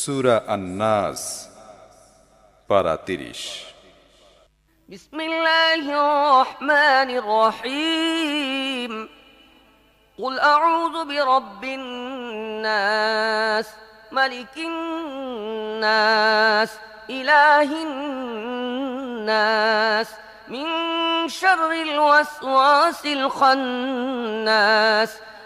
সুরা আন্নাস পারা তিরিশ بسم الله الرحمن الرحيم قل أعوذ برب الناس ملك الناس إله الناس من شر الوسواس الخناس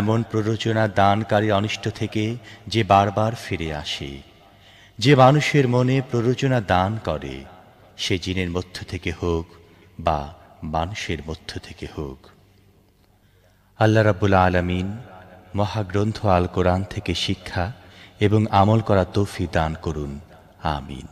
এমন প্ররোচনা দানকারী অনিষ্ট থেকে যে বারবার ফিরে আসে যে মানুষের মনে প্ররোচনা দান করে সে জিনের মধ্য থেকে হোক বা মানুষের মধ্য থেকে হোক আল্লাহ রাবুল আলমিন মহাগ্রন্থ আল কোরআন থেকে শিক্ষা এবং আমল করা তৌফি দান করুন আমিন